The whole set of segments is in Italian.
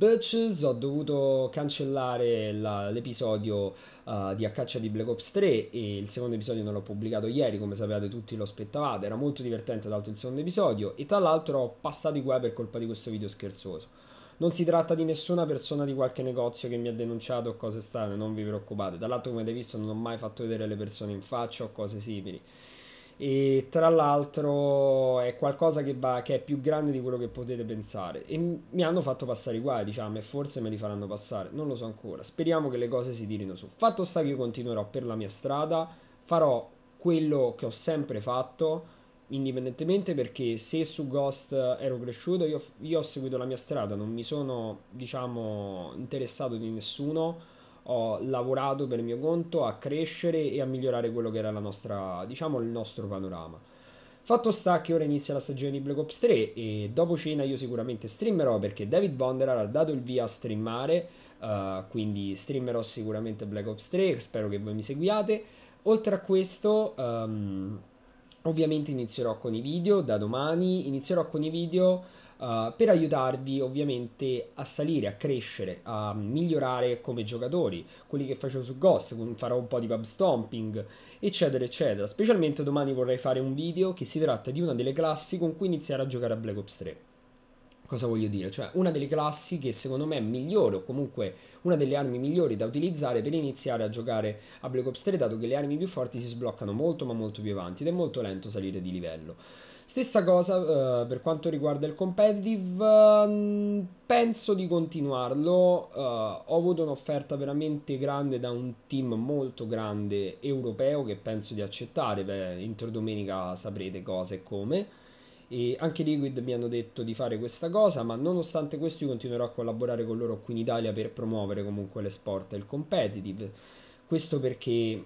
Birches, ho dovuto cancellare l'episodio uh, di A Caccia di Black Ops 3 e il secondo episodio non l'ho pubblicato ieri, come sapevate tutti lo aspettavate, era molto divertente tanto il secondo episodio e tra l'altro ho passato i guai per colpa di questo video scherzoso. Non si tratta di nessuna persona di qualche negozio che mi ha denunciato o cose strane, non vi preoccupate. Dall'altro come avete visto non ho mai fatto vedere le persone in faccia o cose simili e tra l'altro è qualcosa che, va, che è più grande di quello che potete pensare e mi hanno fatto passare i guai diciamo e forse me li faranno passare non lo so ancora speriamo che le cose si tirino su fatto sta che io continuerò per la mia strada farò quello che ho sempre fatto indipendentemente perché se su Ghost ero cresciuto io, io ho seguito la mia strada non mi sono diciamo interessato di nessuno ho lavorato per mio conto a crescere e a migliorare quello che era la nostra, diciamo, il nostro panorama. Fatto sta che ora inizia la stagione di Black Ops 3 e dopo cena io sicuramente streamerò perché David Bonderar ha dato il via a streamare, uh, quindi streamerò sicuramente Black Ops 3, spero che voi mi seguiate. Oltre a questo, um, ovviamente inizierò con i video da domani, inizierò con i video eh, per aiutarvi ovviamente a salire, a crescere, a migliorare come giocatori, quelli che facevo su Ghost, farò un po' di pub stomping, eccetera, eccetera. Specialmente domani vorrei fare un video che si tratta di una delle classi con cui iniziare a giocare a Black Ops 3. Cosa voglio dire? Cioè, una delle classi che secondo me è migliore, o comunque una delle armi migliori da utilizzare per iniziare a giocare a Black Ops 3, dato che le armi più forti si sbloccano molto ma molto più avanti ed è molto lento salire di livello. Stessa cosa eh, per quanto riguarda il competitive, mm, penso di continuarlo, eh, ho avuto un'offerta veramente grande da un team molto grande europeo che penso di accettare, beh, entro domenica saprete cosa e come. E anche Liquid mi hanno detto di fare questa cosa, ma nonostante questo io continuerò a collaborare con loro qui in Italia per promuovere comunque l'esport e il competitive. Questo perché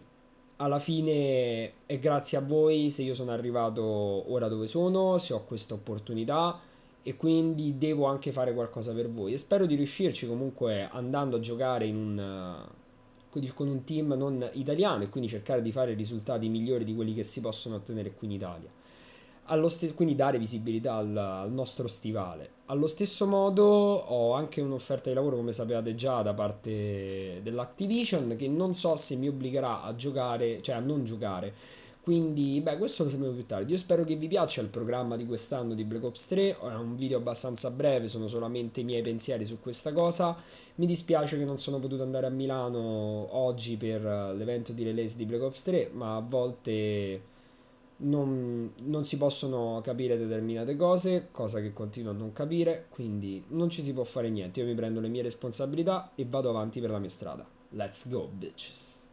alla fine è grazie a voi se io sono arrivato ora dove sono, se ho questa opportunità e quindi devo anche fare qualcosa per voi e spero di riuscirci comunque andando a giocare un, con un team non italiano e quindi cercare di fare risultati migliori di quelli che si possono ottenere qui in Italia. St- quindi dare visibilità al, al, nostro stivale. Allo stesso modo ho anche un'offerta di lavoro, come sapevate già, da parte dell'Activision che non so se mi obbligherà a giocare, cioè a non giocare. Quindi, beh, questo lo sapremo più tardi. Io spero che vi piaccia il programma di quest'anno di Black Ops 3. È un video abbastanza breve, sono solamente i miei pensieri su questa cosa. Mi dispiace che non sono potuto andare a Milano oggi per eh, l'evento di release di Black Ops 3, ma a volte non, non, si possono capire determinate cose, cosa che continuo a non capire, quindi non ci si può fare niente. Io mi prendo le mie responsabilità e vado avanti per la mia strada. Let's go, bitches.